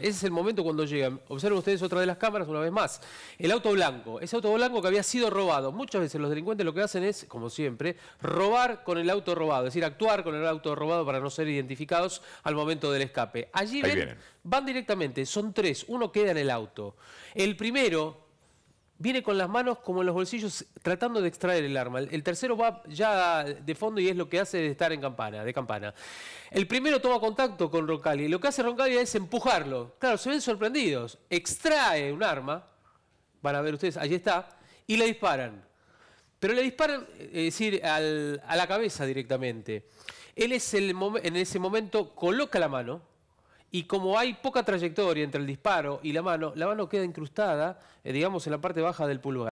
Ese es el momento cuando llegan. Observen ustedes otra de las cámaras una vez más. El auto blanco. Ese auto blanco que había sido robado. Muchas veces los delincuentes lo que hacen es, como siempre, robar con el auto robado. Es decir, actuar con el auto robado para no ser identificados al momento del escape. Allí ven, van directamente. Son tres. Uno queda en el auto. El primero viene con las manos como en los bolsillos tratando de extraer el arma. El tercero va ya de fondo y es lo que hace de estar en campana, de campana. El primero toma contacto con Roncalli. Lo que hace Roncalli es empujarlo. Claro, se ven sorprendidos. Extrae un arma. Van a ver ustedes, ahí está. Y le disparan. Pero le disparan, eh, es decir, a la cabeza directamente. Él es el en ese momento coloca la mano y como hay poca trayectoria entre el disparo y la mano, la mano queda incrustada, eh, digamos, en la parte baja del pulgar.